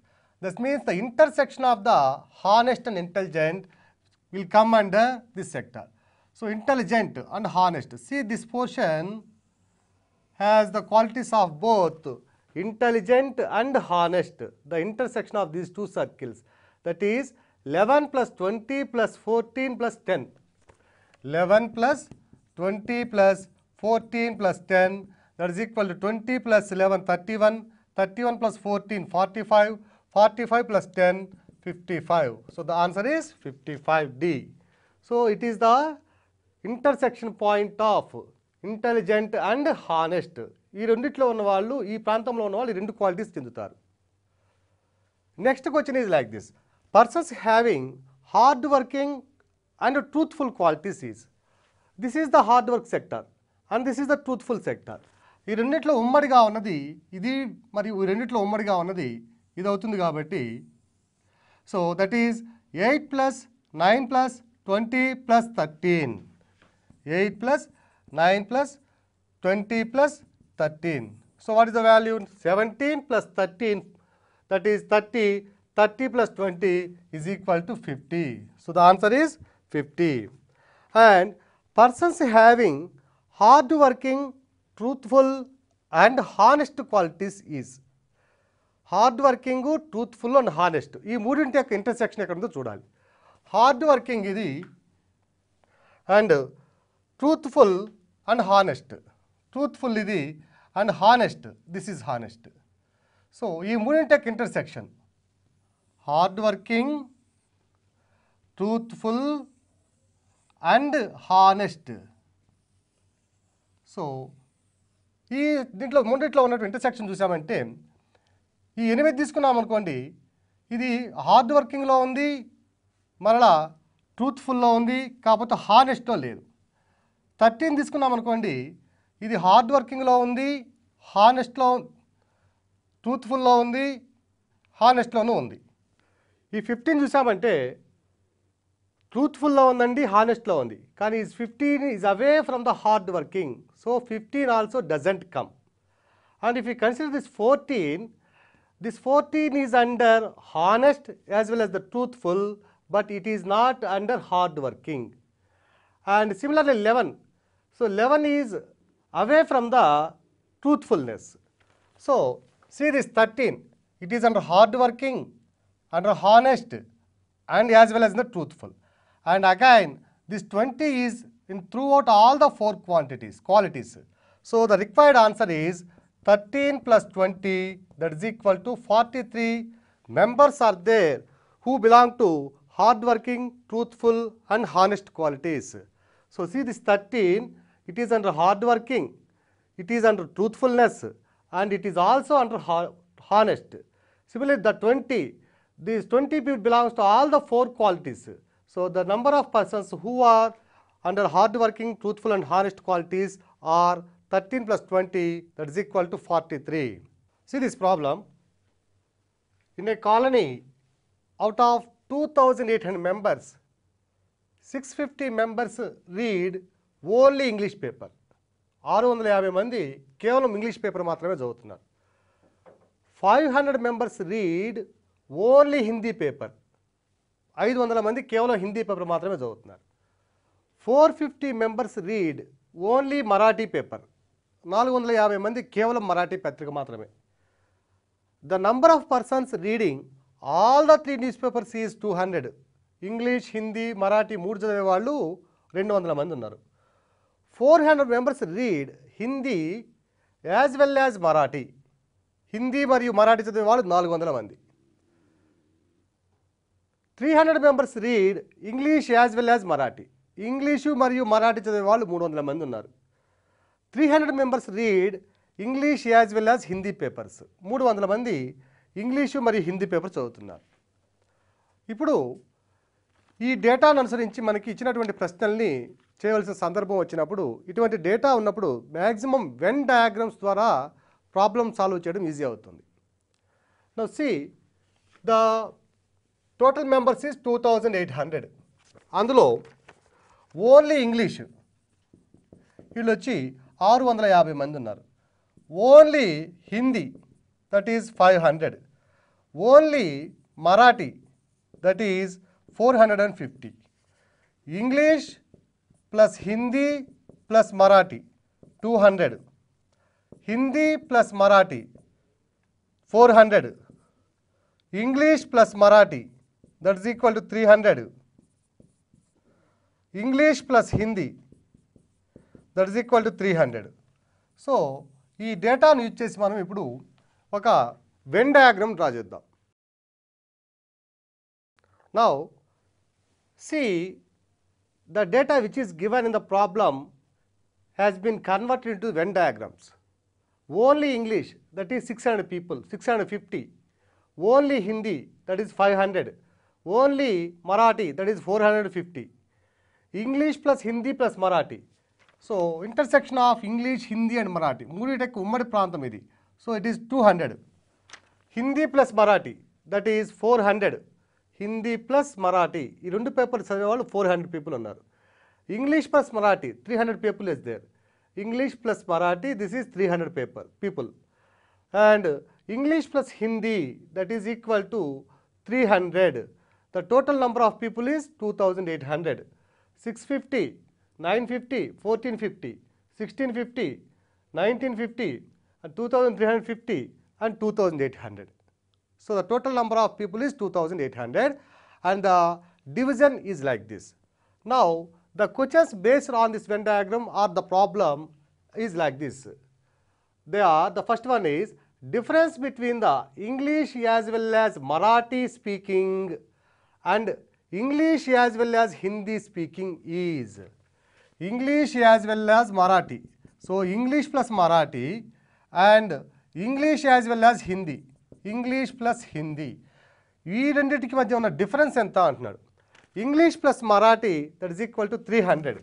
thus means the intersection of the honest and intelligent will come and this sector so intelligent and honest see this portion has the qualities of both intelligent and honest, the intersection of these two circles that is 11 plus 20 plus 14 plus 10. 11 plus 20 plus 14 plus 10 that is equal to 20 plus 11 31, 31 plus 14 45, 45 plus 10 55. So, the answer is 55D. So, it is the intersection point of intelligent and honest ఈ రెండిట్లో ఉన్న వాళ్ళు ఈ ప్రాంతంలో ఉన్న వాళ్ళు ఈ రెండు క్వాలిటీస్ చెందుతారు next question is like this persons having hard working and truthful qualities is this is the hard work sector and this is the truthful sector ఈ రెండిట్లో ఉమ్మడిగా ఉన్నది ఇది మరియు ఈ రెండిట్లో ఉమ్మడిగా ఉన్నది ఇది అవుతుంది కాబట్టి so that is eight plus nine plus twenty plus thirteen eight plus 9 plus 20 plus 13. So, what is the value? 17 plus 13 that is 30, 30 plus 20 is equal to 50. So, the answer is 50. And persons having hard working, truthful and honest qualities is. Hard working truthful and honest ఈ మూడింటి యొక్క intersection ఎక్కడ ఉందో చూడాలి hard working ఇది and truthful and honest truthful ఇది and honest this is honest so ఈ మూడింటెక్ intersection hard working truthful and honest so ఈ దీంట్లో మూడింట్లో ఉన్నటువంటి ఇంటర్సెక్షన్ చూసామంటే ఈ ఎనిమిది తీసుకున్నాం అనుకోండి ఇది హార్డ్ వర్కింగ్లో ఉంది మరలా ట్రూత్ఫుల్లో ఉంది కాకపోతే హానెస్ట్లో లేదు థర్టీన్ తీసుకున్నాం అనుకోండి ఇది హార్డ్ వర్కింగ్లో ఉంది హానెస్ట్లో ట్రూత్ఫుల్లో ఉంది హానెస్ట్లోనూ ఉంది ఈ ఫిఫ్టీన్ చూసామంటే ట్రూత్ఫుల్లో ఉందండి హానెస్ట్లో ఉంది కానీ is fifteen is away from the hard working so fifteen also doesn't come and if you consider this fourteen this fourteen is under honest as well as the truthful but it is not under hard working and similarly eleven So, 11 is away from the truthfulness. So, see this 13, it is under hardworking, under honest and as well as the truthful. And again, this 20 is in throughout all the four quantities, qualities. So, the required answer is 13 plus 20 that is equal to 43 members are there who belong to hardworking, truthful and honest qualities. So, see this 13 it is under hard working, it is under truthfulness and it is also under honest. Similarly, the 20, these 20 people belongs to all the four qualities. So, the number of persons who are under hard working, truthful and honest qualities are 13 plus 20 that is equal to 43. See this problem. In a colony, out of 2800 members, 650 members read only English paper ఆరు వందల యాభై మంది కేవలం English paper మాత్రమే చదువుతున్నారు five hundred members read only Hindi paper ఐదు వందల మంది కేవలం హిందీ పేపర్ మాత్రమే చదువుతున్నారు four fifty members read only Marathi paper నాలుగు వందల యాభై మంది కేవలం మరాఠీ పత్రిక మాత్రమే the number of persons reading all the three newspapers is two hundred English Hindi Marathi మూడు చదివే వాళ్ళు రెండు వందల మంది ఉన్నారు four hundred members read Hindi as well as Marathi Hindi మరియు మరాఠీ చదివే వాళ్ళు నాలుగు వందల మంది three hundred members read English as well as Marathi English మరియు మరాఠీ చదివే వాళ్ళు మూడు వందల మంది ఉన్నారు three hundred members read English as well as Hindi papers మూడు వందల మంది ఇంగ్లీషు మరియు హిందీ పేపర్ చదువుతున్నారు ఇప్పుడు ఈ డేటాను అనుసరించి మనకి ఇచ్చినటువంటి ప్రశ్నల్ని చేయవలసిన సందర్భం వచ్చినప్పుడు ఇటువంటి డేటా ఉన్నప్పుడు మ్యాక్సిమం వెన్ డయాగ్రామ్స్ ద్వారా ప్రాబ్లమ్ సాల్వ్ చేయడం ఈజీ అవుతుంది now see the total members is two thousand eight hundred అందులో ఓన్లీ ఇంగ్లీష్ వీళ్ళు వచ్చి ఆరు వందల యాభై మంది ఉన్నారు only Hindi that is five hundred only Marathi that is four hundred and fifty English plus Hindi plus Marathi two hundred Hindi plus Marathi four hundred English plus Marathi that is equal to three hundred English plus Hindi that is equal to three hundred so ఈ డేటాను use చేసి మనం ఇప్పుడు ఒక Venn diagram draw చేద్దాం now see the data which is given in the problem has been converted into Venn diagrams. Only English that is 600 people, 650. Only Hindi that is 500. Only Marathi that is 450. English plus Hindi plus Marathi. So, intersection of English, Hindi and Marathi. Muritech Ummadi Prantham idi. So, it is 200. Hindi plus Marathi that is 400. Hindi plus Marathi ఈ రెండు పేపర్లు చదివేవాళ్ళు four hundred people ఉన్నారు English plus Marathi three hundred people is there English plus Marathi this is three hundred paper people and English plus Hindi that is equal to three hundred the total number of people is two thousand eight hundred six fifty nine fifty fourteen fifty sixteen fifty nineteen fifty and two thousand three hundred fifty and two thousand eight hundred So, the total number of people is 2800 and the division is like this. Now, the questions based on this Venn diagram or the problem is like this. They are the first one is difference between the English as well as Marathi speaking and English as well as Hindi speaking is English as well as Marathi. So, English plus Marathi and English as well as Hindi. English plus Hindi ఈ రెండింటికి మధ్య ఉన్న difference ఎంత అంటున్నాడు English plus Marathi that is equal to three hundred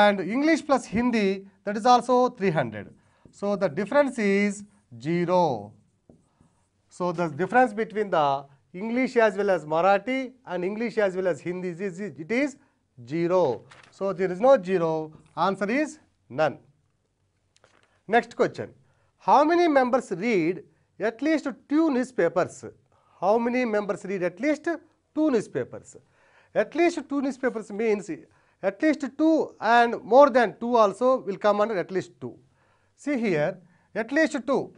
and English plus Hindi that is also three hundred so the difference is zero so the difference between the English as well as Marathi and English as well as Hindi is it is zero so there is no zero answer is none next question How many members read at least two newspapers? How many members read at least two newspapers? At least two newspapers means at least two and more than two also will come under at least two. See here, at least two.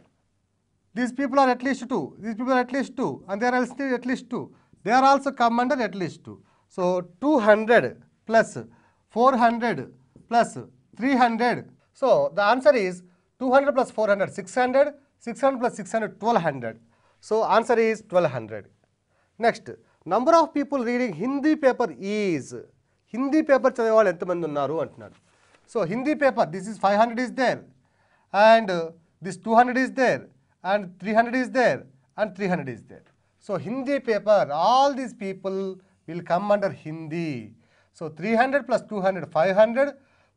These people are at least two. These people are at least two, and they are also at least two. They are also come under at least two. So 200 plus 400 plus 300. So the answer is 200 plus 400, 600. 600 plus 600, 1200. So, answer is 1200. Next, number of people reading Hindi paper is. Hindi paper chadhe wala enthu mandu naru So, Hindi paper, this is 500 is there. And uh, this 200 is there. And 300 is there. And 300 is there. So, Hindi paper, all these people will come under Hindi. So, 300 plus 200, 500.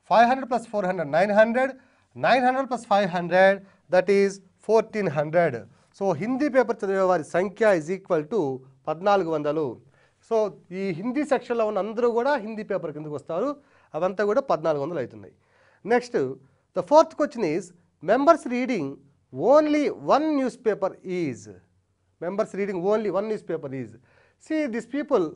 500 plus 400, 900. 900 hundred that is fourteen hundred so Hindi paper చదివే వారి సంఖ్య is equal to పద్నాలుగు వందలు so ఈ హిందీ సెక్షన్లో ఉన్న అందరూ కూడా హిందీ పేపర్ కిందకు వస్తారు అవంతా కూడా పద్నాలుగు వందలు అవుతున్నాయి next the fourth question is members reading only one newspaper is members reading only one newspaper is see this people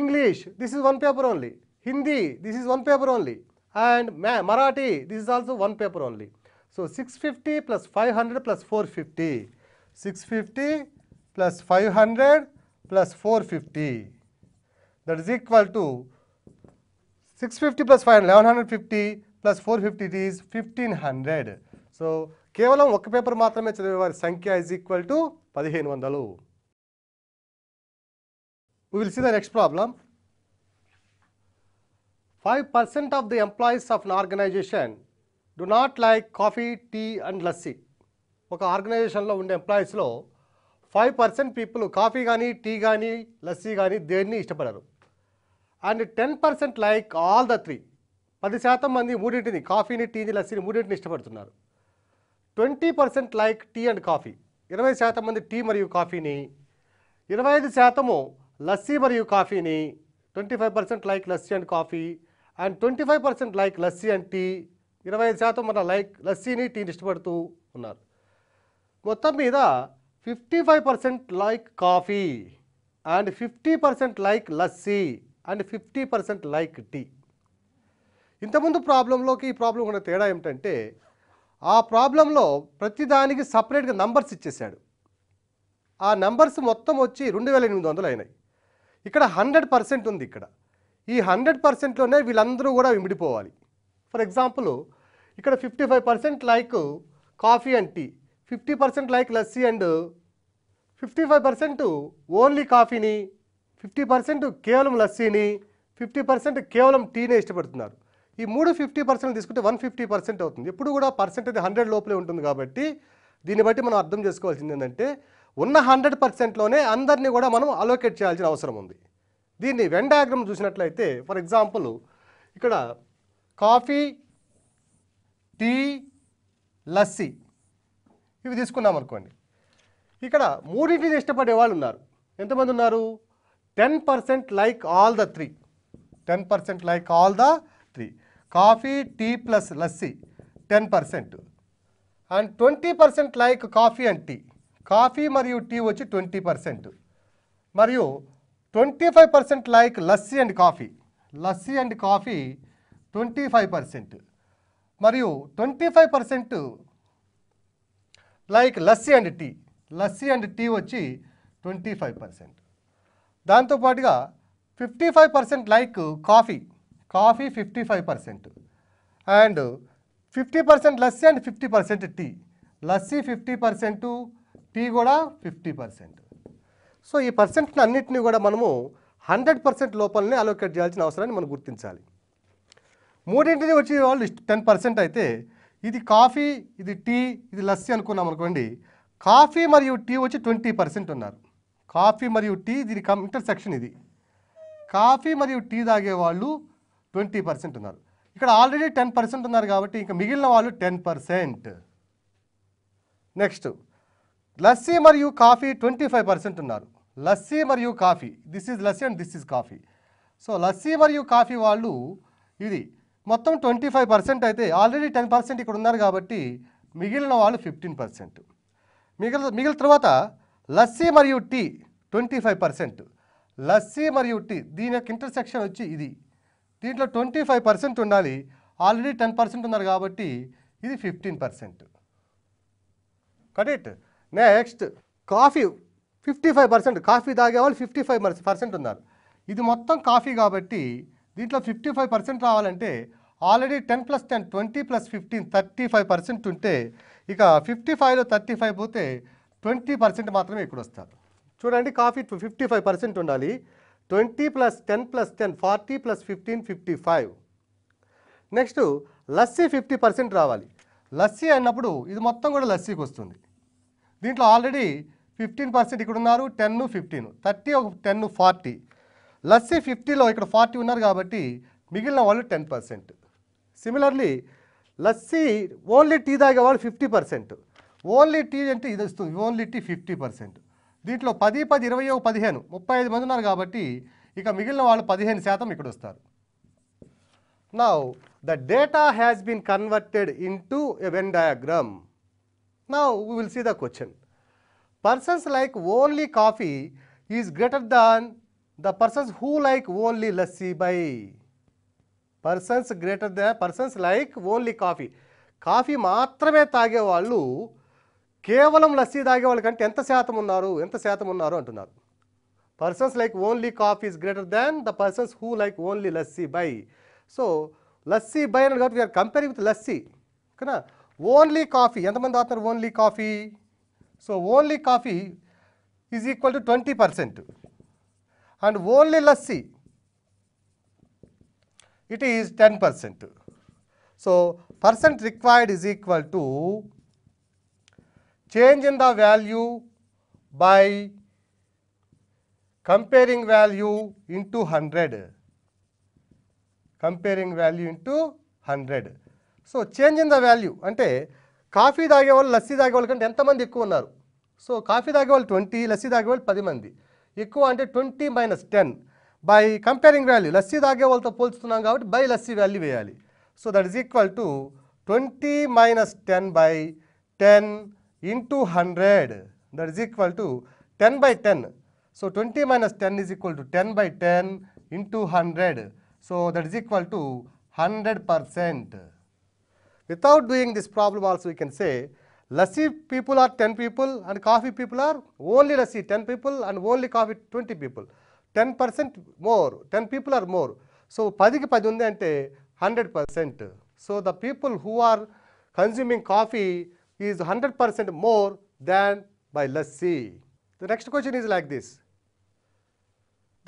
English this is one paper only Hindi this is one paper only and Marathi, this is also one paper only. So 650 plus 500 plus 450, 650 plus 500 plus 450 that is equal to 650 plus 500, 1150 plus 450 is 1500. So కేవలం ఒక paper మాత్రమే చదివే వారి సంఖ్య is equal to పదిహేను వందలు will see the next problem 5% of the employees of an organisation do not like coffee tea and lassi ఒక ఆర్గనైజేషన్లో ఉండే ఎంప్లాయీస్లో ఫైవ్ పర్సెంట్ పీపుల్ కాఫీ కానీ టీ కానీ లస్సీ కానీ దేన్ని ఇష్టపడరు and ten percent like all the three పది శాతం మంది మూడింటిని కాఫీని టీని లస్సీని మూడింటిని ఇష్టపడుతున్నారు twenty percent like tea and coffee ఇరవై శాతం మంది టీ మరియు కాఫీని ఇరవై ఐదు శాతము లస్సీ మరియు కాఫీని twenty five percent like lassi and coffee and twenty five percent like lassi and tea ఇరవై ఐదు శాతం మన లైక్ లస్సీని టీని ఇష్టపడుతూ ఉన్నారు మొత్తం మీద fifty five percent like coffee and fifty percent like lassi and fifty percent like tea ఇంతకుముందు ప్రాబ్లంలోకి ఈ ప్రాబ్లం ఉన్న తేడా ఏమిటంటే ఆ ప్రాబ్లంలో ప్రతిదానికి సపరేట్గా నంబర్స్ ఇచ్చేశాడు ఆ నంబర్స్ మొత్తం వచ్చి రెండు వేల ఎనిమిది వందలు అయినాయి ఇక్కడ హండ్రెడ్ పర్సెంట్ ఉంది ఇక్కడ ఈ హండ్రెడ్ పర్సెంట్లోనే వీళ్ళందరూ కూడా విమిడిపోవాలి ఫర్ ఎగ్జాంపుల్ ఇక్కడ fifty five percent like coffee and tea fifty percent like lassi and fifty five percent only కాఫీని ఫిఫ్టీ పర్సెంట్ కేవలం లస్సీని ఫిఫ్టీ పర్సెంట్ కేవలం టీనే ఇష్టపడుతున్నారు ఈ మూడు ఫిఫ్టీ పర్సెంట్ తీసుకుంటే వన్ ఫిఫ్టీ పర్సెంట్ అవుతుంది ఎప్పుడు కూడా పర్సెంట్ అది హండ్రెడ్ లోపలే ఉంటుంది కాబట్టి దీన్ని బట్టి మనం అర్థం చేసుకోవాల్సింది ఏంటంటే ఉన్న హండ్రెడ్ పర్సెంట్లోనే అందరినీ కూడా మనం అలోకేట్ చేయాల్సిన అవసరం ఉంది దీన్ని వెండాగ్రమ్ చూసినట్లయితే ఫర్ ఎగ్జాంపుల్ ఇక్కడ కాఫీ టీ లస్సీ ఇవి తీసుకున్నాం అనుకోండి ఇక్కడ మూడింటిని ఇష్టపడే వాళ్ళు ఉన్నారు ఎంతమంది ఉన్నారు ten percent like all the three ten percent like all the three coffee tea plus lassi ten percent and twenty percent like coffee and tea coffee మరియు టీ వచ్చి ట్వంటీ పర్సెంట్ మరియు twenty five percent like lassi and coffee lassi and coffee twenty five percent మరియు twenty five percent like lassi and tea lassi and tea వచ్చి twenty five percent దాంతోపాటుగా fifty five percent like coffee coffee fifty five percent and fifty percent lassi and fifty percent tea lassi fifty percent tea కూడా fifty percent so ఈ పర్సెంట్ని అన్నింటినీ కూడా మనము hundred percent లోపలనే allocate చేయాల్సిన అవసరాన్ని మనం గుర్తించాలి మూడింటిని వచ్చే వాళ్ళు టెన్ పర్సెంట్ అయితే ఇది కాఫీ ఇది టీ ఇది లస్సీ అనుకున్నాం అనుకోండి కాఫీ మరియు టీ వచ్చి ట్వంటీ పర్సెంట్ ఉన్నారు కాఫీ మరియు టీ దీని కం ఇంటర్సెక్షన్ ఇది కాఫీ మరియు టీ తాగే వాళ్ళు ట్వంటీ పర్సెంట్ ఉన్నారు ఇక్కడ ఆల్రెడీ టెన్ పర్సెంట్ ఉన్నారు కాబట్టి ఇంకా మిగిలిన వాళ్ళు టెన్ పర్సెంట్ నెక్స్ట్ లస్సీ మరియు కాఫీ ట్వంటీ ఫైవ్ పర్సెంట్ ఉన్నారు లస్సీ మరియు coffee this is lassi and this is coffee so lassi మరియు కాఫీ వాళ్ళు ఇది మొత్తం ట్వంటీ ఫైవ్ పర్సెంట్ అయితే ఆల్రెడీ టెన్ పర్సెంట్ ఇక్కడ ఉన్నారు కాబట్టి మిగిలిన వాళ్ళు ఫిఫ్టీన్ పర్సెంట్ మిగిలిన మిగిలిన తర్వాత లస్సీ మరియు tea twenty five percent lassi మరియు టీ దీని యొక్క ఇంటర్సెక్షన్ వచ్చి ఇది దీంట్లో ట్వంటీ ఫైవ్ పర్సెంట్ ఉండాలి ఆల్రెడీ టెన్ పర్సెంట్ ఉన్నారు కాబట్టి ఇది fifteen percent correct next coffee fifty five percent coffee తాగేవాళ్ళు ఫిఫ్టీ ఫైవ్ పర్సెంట్ ఉన్నారు ఇది మొత్తం కాఫీ కాబట్టి దీంట్లో ఫిఫ్టీ ఫైవ్ పర్సెంట్ రావాలంటే already ten plus ten twenty plus fifteen thirty five percent ఉంటే ఇక ఫిఫ్టీ ఫైవ్లో థర్టీ ఫైవ్ పోతే ట్వంటీ పర్సెంట్ మాత్రమే ఇక్కడ వస్తారు చూడండి కాఫీ ఫిఫ్టీ ఫైవ్ పర్సెంట్ ఉండాలి twenty plus ten plus ten forty plus fifteen fifty five next lassi fifty percent రావాలి లస్సీ అన్నప్పుడు ఇది మొత్తం కూడా లస్సీకి వస్తుంది దీంట్లో ఆల్రెడీ ఫిఫ్టీన్ పర్సెంట్ ఇక్కడ ఉన్నారు టెన్ ఫిఫ్టీన్ థర్టీ ఒక టెన్ ఫార్టీ లస్సీ ఫిఫ్టీలో ఇక్కడ ఫార్టీ ఉన్నారు కాబట్టి మిగిలిన వాళ్ళు ten percent similarly lassi only tea తాగే వాళ్ళు ఫిఫ్టీ పర్సెంట్ ఓన్లీ టీ అంటే ఇది వస్తుంది ఓన్లీ టీ ఫిఫ్టీ పర్సెంట్ దీంట్లో పది పది ఇరవై ఒక పదిహేను ముప్పై ఐదు మంది ఉన్నారు కాబట్టి ఇక మిగిలిన వాళ్ళు పదిహేను శాతం ఇక్కడ వస్తారు నా the data has been converted into a Venn diagram నా will see the question persons like only coffee is greater than the persons who like only lassi by persons greater the persons like only coffee coffee మాత్రమే తాగేవాళ్ళు కేవలం లస్సీ తాగేవాళ్ళ కంటే ఎంత శాతం ఉన్నారు ఎంత శాతం ఉన్నారు అంటున్నారు persons like only coffee is greater than the persons who like only lassi by so lassi by అని కాబట్టి వీఆర్ కంపేరింగ్ విత్ లస్సీ ఓకేనా ఓన్లీ కాఫీ ఎంతమంది తాగుతున్నారు only coffee So, only coffee is equal to 20 percent and only lassi it is 10 percent. So, percent required is equal to change in the value by comparing value into 100 comparing value into 100. So, change in the value ante coffee తాగేవాళ్ళు లస్సీ తాగేవాళ్ళ కంటే ఎంతమంది ఎక్కువ ఉన్నారు so coffee తాగేవాళ్ళు twenty lassi తాగేవాళ్ళు పది మంది ఎక్కువ అంటే twenty minus ten by comparing value lassi తాగే వాళ్ళతో పోల్చుతున్నాం కాబట్టి బై లస్సీ వాల్యూ వేయాలి so that is equal to twenty minus ten by ten into hundred that is equal to ten by ten so twenty minus ten is equal to ten by ten into hundred so that is equal to hundred percent Without doing this problem also we can say lassi people are 10 people and coffee people are only lassi 10 people and only coffee 20 people. 10 percent more, 10 people are more. So, 10కి 10 ఉంది అంటే 100 percent. So, the people who are consuming coffee is 100 percent more than by lassi. The next question is like this.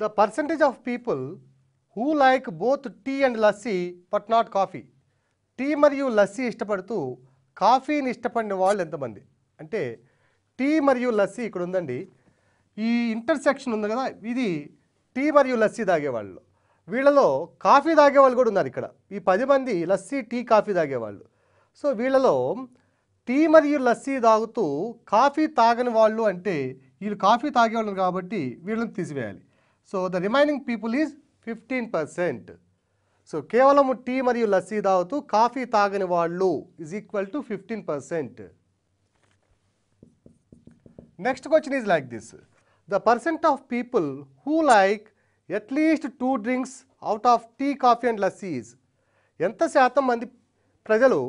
The percentage of people who like both tea and lassi but not coffee. Tea మరియు లస్సీ ఇష్టపడుతూ కాఫీని ఇష్టపడిన వాళ్ళు ఎంతమంది అంటే tea మరియు లస్సీ ఇక్కడ ఉందండి ఈ ఇంటర్సెక్షన్ ఉంది కదా ఇది టీ మరియు లస్సీ తాగేవాళ్ళు వీళ్ళలో కాఫీ తాగేవాళ్ళు కూడా ఉన్నారు ఇక్కడ ఈ పది మంది లస్సీ టీ కాఫీ తాగేవాళ్ళు సో వీళ్ళలో టీ మరియు లస్సీ తాగుతూ కాఫీ తాగని వాళ్ళు అంటే వీళ్ళు కాఫీ తాగేవాళ్ళు కాబట్టి వీళ్ళని తీసివేయాలి so the remaining people is fifteen percent so కేవలము టీ మరియు లస్సీ తాగుతూ కాఫీ తాగని వాళ్ళు is equal to fifteen percent next question is like this the percent of people who like at least two drinks out of tea coffee and lassis ఎంత శాతం మంది ప్రజలు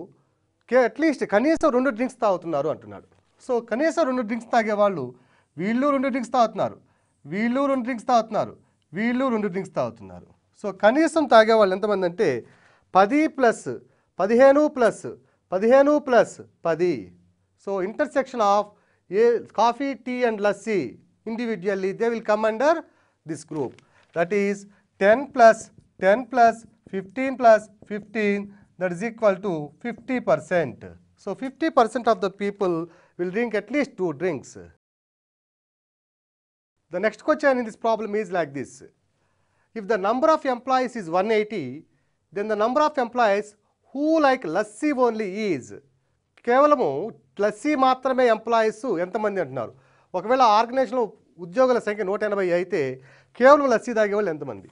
కే at least కనీసం రెండు డ్రింక్స్ తాగుతున్నారు అంటున్నాడు సో కనీసం రెండు డ్రింక్స్ తాగేవాళ్ళు వీళ్ళు రెండు డ్రింక్స్ తాగుతున్నారు వీళ్ళు రెండు డ్రింక్స్ తాగుతున్నారు వీళ్ళు రెండు డ్రింక్స్ తాగుతున్నారు సో కనీసం తాగేవాళ్ళు ఎంతమంది అంటే పది ప్లస్ పదిహేను ప్లస్ పదిహేను ప్లస్ పది so intersection of a coffee tea and lassi individually they will come under this group that is ten plus ten plus fifteen plus fifteen that is equal to fifty percent so fifty percent of the people will drink at least two drinks the next question in this problem is like this if the number of of employees one eighty then the number of employees who like lassi only is కేవలము లస్సీ మాత్రమే employees ఎంతమంది అంటున్నారు ఒకవేళ ఆర్గనైజేషన్లో ఉద్యోగుల సంఖ్య నూట ఎనభై అయితే కేవలం లస్సీ తాగేవాళ్ళు ఎంతమంది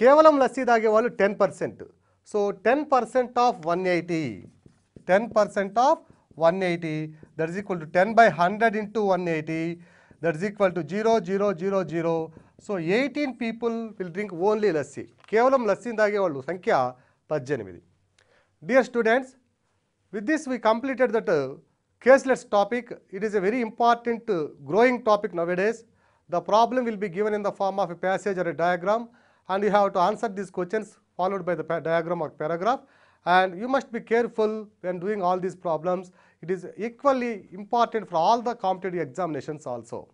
కేవలం లస్సీ తాగేవాళ్ళు ten percent so ten percent of one eighty ten percent of one eighty that is equal to ten by hundred into one eighty that is equal to 0, 0, 0, 0. So, 18 people will drink only lassi. Kevalam lassi indhagi vallu. Sankhya, Pajjanimidhi. Dear students, with this we completed the uh, caseless topic. It is a very important uh, growing topic nowadays. The problem will be given in the form of a passage or a diagram. And you have to answer these questions followed by the diagram or paragraph. And you must be careful when doing all these problems. It is equally important for all the competitive examinations also.